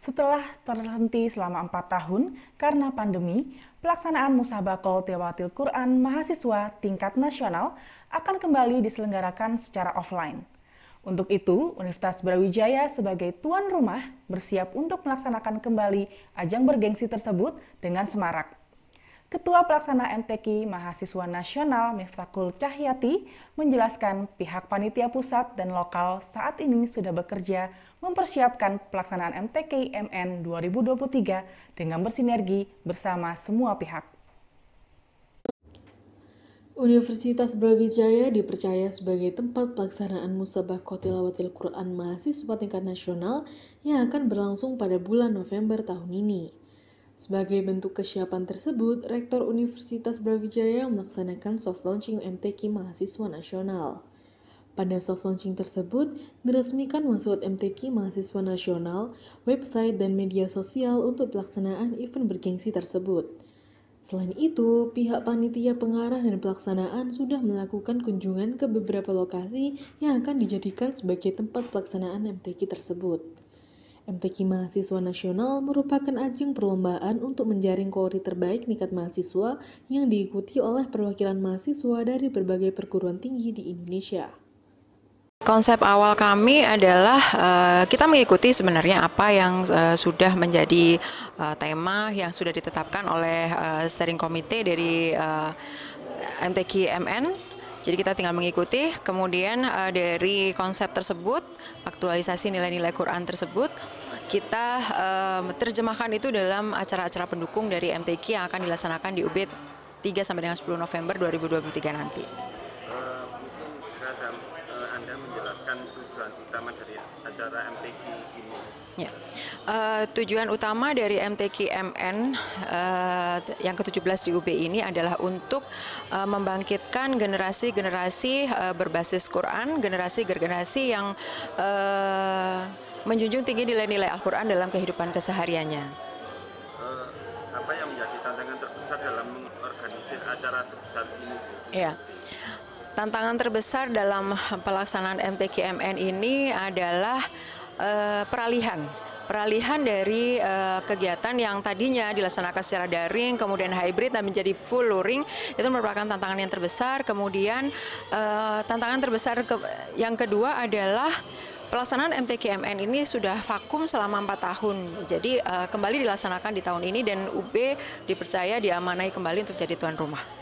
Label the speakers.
Speaker 1: Setelah terhenti selama empat tahun karena pandemi, pelaksanaan Musabakol Tewatil Quran Mahasiswa tingkat nasional akan kembali diselenggarakan secara offline. Untuk itu, Universitas Brawijaya sebagai tuan rumah bersiap untuk melaksanakan kembali ajang bergengsi tersebut dengan semarak. Ketua Pelaksana MTQ Mahasiswa Nasional Miftakul Cahyati menjelaskan pihak panitia pusat dan lokal saat ini sudah bekerja mempersiapkan pelaksanaan MTQ MN 2023 dengan bersinergi bersama semua pihak.
Speaker 2: Universitas Brawijaya dipercaya sebagai tempat pelaksanaan Musabah Kotilawatil Quran Mahasiswa Tingkat Nasional yang akan berlangsung pada bulan November tahun ini. Sebagai bentuk kesiapan tersebut, Rektor Universitas Brawijaya melaksanakan soft launching MTQ Mahasiswa Nasional. Pada soft launching tersebut, diresmikan maksud MTQ Mahasiswa Nasional, website dan media sosial untuk pelaksanaan event bergengsi tersebut. Selain itu, pihak panitia pengarah dan pelaksanaan sudah melakukan kunjungan ke beberapa lokasi yang akan dijadikan sebagai tempat pelaksanaan MTQ tersebut. MTQ Mahasiswa Nasional merupakan ajang perlombaan untuk menjaring kori terbaik nikat mahasiswa yang diikuti oleh perwakilan mahasiswa dari berbagai perguruan tinggi di Indonesia.
Speaker 3: Konsep awal kami adalah eh, kita mengikuti sebenarnya apa yang eh, sudah menjadi eh, tema yang sudah ditetapkan oleh uh, steering komite dari uh, MTQ MN jadi kita tinggal mengikuti, kemudian uh, dari konsep tersebut, aktualisasi nilai-nilai Quran tersebut, kita uh, terjemahkan itu dalam acara-acara pendukung dari MTQ yang akan dilaksanakan di Ubit 3 sampai dengan 10 November 2023 nanti. Ya. Uh, tujuan utama dari MTQ MN uh, eh, yang ke-17 di UB ini adalah untuk uh, membangkitkan generasi-generasi uh, berbasis Quran, generasi-generasi yang uh, menjunjung tinggi nilai-nilai Al-Quran dalam kehidupan kesehariannya.
Speaker 4: Uh, apa yang menjadi tantangan terbesar dalam mengorganisir acara sebesar ini? Ya.
Speaker 3: Tantangan terbesar dalam pelaksanaan MTQMN ini adalah e, peralihan peralihan dari e, kegiatan yang tadinya dilaksanakan secara daring kemudian hybrid dan menjadi full luring itu merupakan tantangan yang terbesar kemudian e, tantangan terbesar ke yang kedua adalah Pelaksanaan MTQMN ini sudah vakum selama empat tahun, jadi kembali dilaksanakan di tahun ini dan UB dipercaya diamanai kembali untuk jadi tuan rumah.